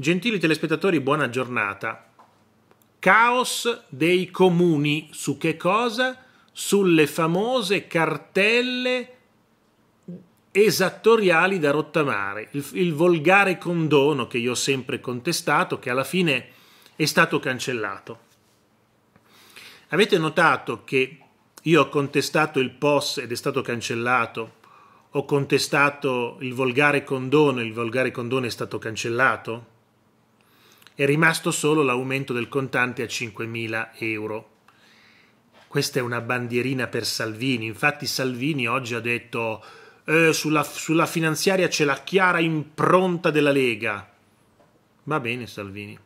Gentili telespettatori, buona giornata. Caos dei comuni su che cosa? Sulle famose cartelle esattoriali da rottamare, il, il, volgare condono che io ho sempre contestato, che alla fine è stato cancellato. Avete notato che io ho contestato il POS ed è stato cancellato, ho contestato il volgare condono, il volgare condono è stato cancellato? è rimasto solo l'aumento del contante a 5.000 euro. Questa è una bandierina per Salvini, infatti Salvini oggi ha detto eh, sulla, sulla finanziaria c'è la chiara impronta della Lega. Va bene Salvini.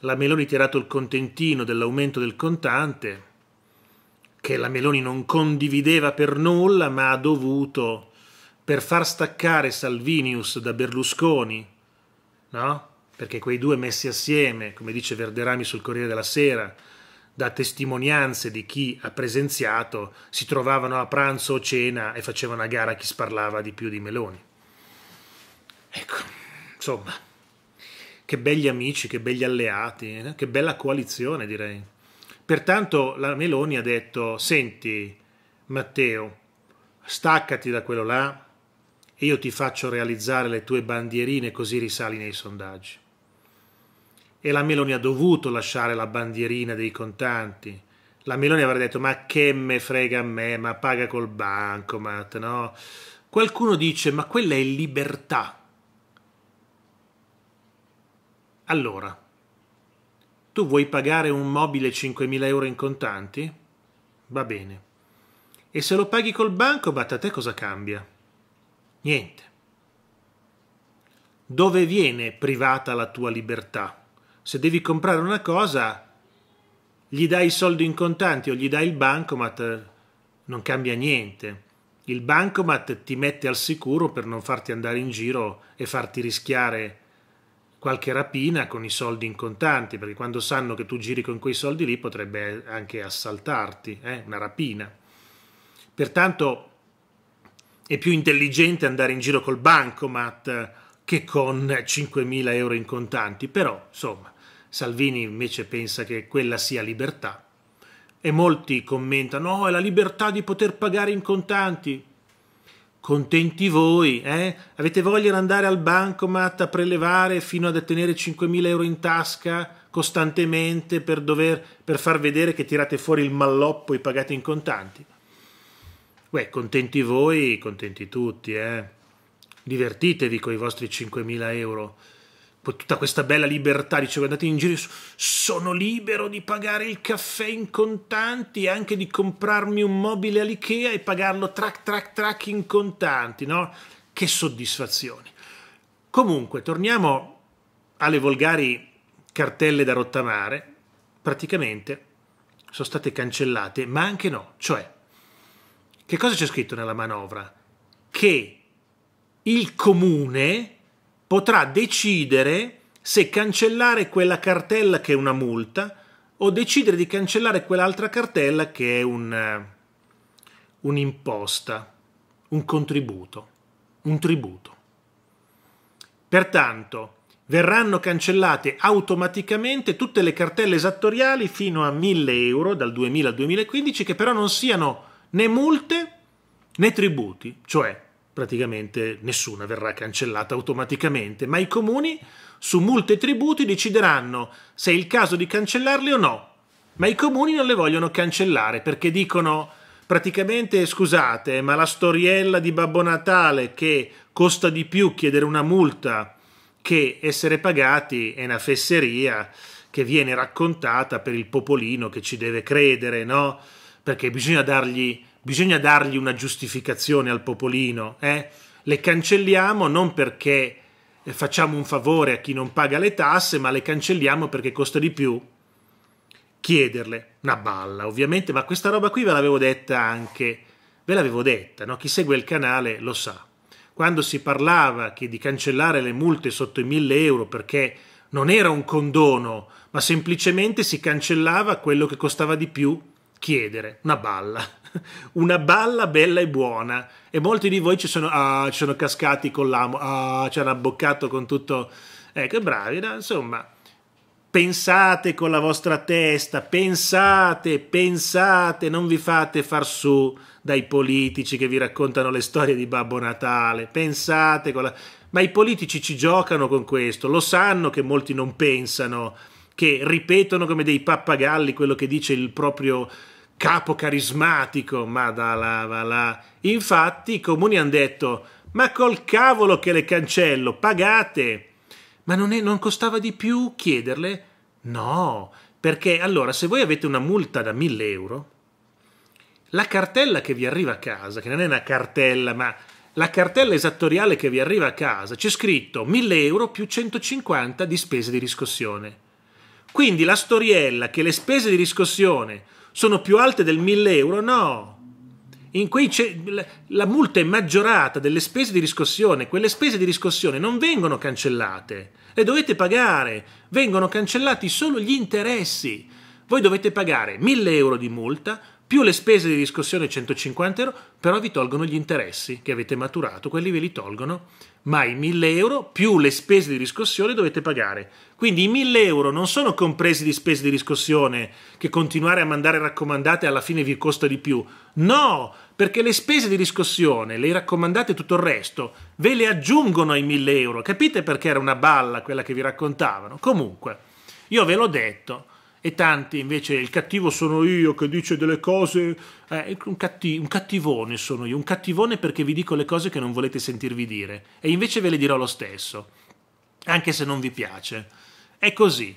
La Meloni ha tirato il contentino dell'aumento del contante, che la Meloni non condivideva per nulla, ma ha dovuto per far staccare Salvinius da Berlusconi, no? perché quei due messi assieme, come dice Verderami sul Corriere della Sera, da testimonianze di chi ha presenziato, si trovavano a pranzo o cena e facevano a gara chi sparlava di più di Meloni. Ecco, insomma, che begli amici, che begli alleati, eh? che bella coalizione direi. Pertanto la Meloni ha detto, senti Matteo, staccati da quello là e io ti faccio realizzare le tue bandierine così risali nei sondaggi e la Meloni ha dovuto lasciare la bandierina dei contanti. La Meloni avrà detto ma che me frega a me, ma paga col bancomat, no? Qualcuno dice ma quella è libertà. Allora, tu vuoi pagare un mobile 5.000 euro in contanti? Va bene. E se lo paghi col bancomat a te cosa cambia? Niente. Dove viene privata la tua libertà? se devi comprare una cosa, gli dai i soldi in contanti o gli dai il bancomat, non cambia niente. Il bancomat ti mette al sicuro per non farti andare in giro e farti rischiare qualche rapina con i soldi in contanti, perché quando sanno che tu giri con quei soldi lì potrebbe anche assaltarti, eh? una rapina. Pertanto è più intelligente andare in giro col bancomat che con 5.000 euro in contanti, però insomma Salvini invece pensa che quella sia libertà e molti commentano oh, è la libertà di poter pagare in contanti. Contenti voi, eh? Avete voglia di andare al bancomat a prelevare fino ad ottenere 5.000 euro in tasca costantemente per, dover, per far vedere che tirate fuori il malloppo e pagate in contanti? Beh, contenti voi, contenti tutti, eh? Divertitevi con i vostri 5.000 euro tutta questa bella libertà, dicevo, andate in giro, sono libero di pagare il caffè in contanti, e anche di comprarmi un mobile all'Ikea e pagarlo track, track, track in contanti, no? Che soddisfazioni. Comunque, torniamo alle volgari cartelle da rottamare, praticamente sono state cancellate, ma anche no, cioè, che cosa c'è scritto nella manovra? Che il comune potrà decidere se cancellare quella cartella che è una multa o decidere di cancellare quell'altra cartella che è un, eh, un'imposta, un contributo, un tributo. Pertanto verranno cancellate automaticamente tutte le cartelle esattoriali fino a 1000 euro dal 2000 al 2015 che però non siano né multe né tributi, cioè praticamente nessuna verrà cancellata automaticamente, ma i comuni su multe e tributi decideranno se è il caso di cancellarli o no. Ma i comuni non le vogliono cancellare perché dicono praticamente scusate, ma la storiella di Babbo Natale che costa di più chiedere una multa che essere pagati è una fesseria che viene raccontata per il popolino che ci deve credere, no? Perché bisogna dargli bisogna dargli una giustificazione al popolino, eh? le cancelliamo non perché eh, facciamo un favore a chi non paga le tasse, ma le cancelliamo perché costa di più chiederle. Una balla, ovviamente, ma questa roba qui ve l'avevo detta anche, ve l'avevo detta, no? chi segue il canale lo sa. Quando si parlava che di cancellare le multe sotto i 1000 euro perché non era un condono, ma semplicemente si cancellava quello che costava di più chiedere una balla, una balla bella e buona. E molti di voi ci sono, ah, ci sono cascati con l'amo, ah, ci hanno abboccato con tutto. Ecco, bravi, insomma, pensate con la vostra testa, pensate, pensate, non vi fate far su dai politici che vi raccontano le storie di Babbo Natale, pensate con la... Ma i politici ci giocano con questo, lo sanno che molti non pensano che ripetono come dei pappagalli quello che dice il proprio capo carismatico, ma da là, va là. Infatti i comuni hanno detto, ma col cavolo che le cancello, pagate. Ma non, è, non costava di più chiederle? No, perché allora se voi avete una multa da 1000 euro, la cartella che vi arriva a casa, che non è una cartella, ma la cartella esattoriale che vi arriva a casa, c'è scritto 1000 euro più 150 di spese di riscossione. Quindi la storiella che le spese di riscossione sono più alte del 1000 euro, no. In cui la multa è maggiorata delle spese di riscossione, quelle spese di riscossione non vengono cancellate, le dovete pagare, vengono cancellati solo gli interessi. Voi dovete pagare 1000 euro di multa più le spese di riscossione 150 euro, però vi tolgono gli interessi che avete maturato, quelli ve li tolgono ma i 1000 euro più le spese di riscossione dovete pagare. Quindi i 1000 euro non sono compresi di spese di riscossione che continuare a mandare raccomandate alla fine vi costa di più. No, perché le spese di riscossione, le raccomandate e tutto il resto, ve le aggiungono ai 1000 euro. Capite perché era una balla quella che vi raccontavano? Comunque, io ve l'ho detto, e tanti invece il cattivo sono io che dice delle cose, eh, un, catti, un, cattivone sono io, un cattivone perché vi dico le cose che non volete sentirvi dire e invece ve le dirò lo stesso, anche se non vi piace. È così.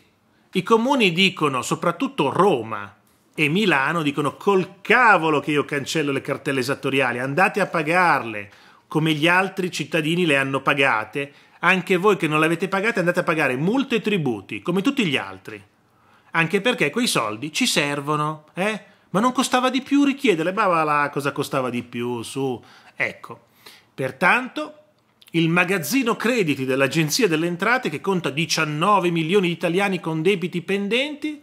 I comuni dicono, soprattutto Roma e Milano, dicono col cavolo che io cancello le cartelle esattoriali, andate a pagarle come gli altri cittadini le hanno pagate, anche voi che non le avete pagate andate a pagare multe e tributi, come tutti gli altri anche perché quei soldi ci servono, eh? Ma non costava di più richiedere, ma va là, cosa costava di più, su. Ecco, pertanto il magazzino crediti dell'Agenzia delle Entrate, che conta 19 milioni di italiani con debiti pendenti,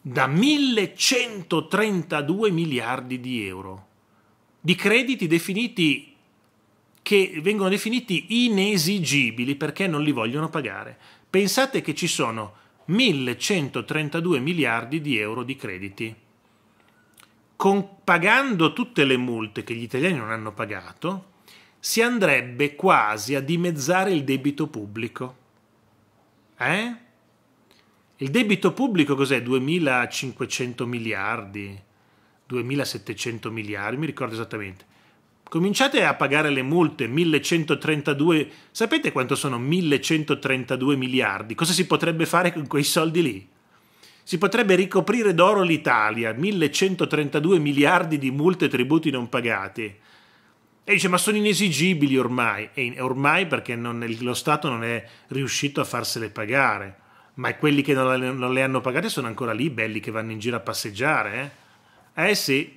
da 1132 miliardi di euro di crediti definiti che vengono definiti inesigibili perché non li vogliono pagare. Pensate che ci sono 1132 miliardi di euro di crediti. Con, pagando tutte le multe che gli italiani non hanno pagato, si andrebbe quasi a dimezzare il debito pubblico. Eh? Il debito pubblico cos'è? 2500 miliardi, 2700 miliardi, mi ricordo esattamente cominciate a pagare le multe 1132 sapete quanto sono 1132 miliardi cosa si potrebbe fare con quei soldi lì si potrebbe ricoprire d'oro l'Italia 1132 miliardi di multe e tributi non pagati e dice ma sono inesigibili ormai e ormai perché non, lo Stato non è riuscito a farsele pagare ma quelli che non le hanno pagate sono ancora lì belli che vanno in giro a passeggiare eh, eh sì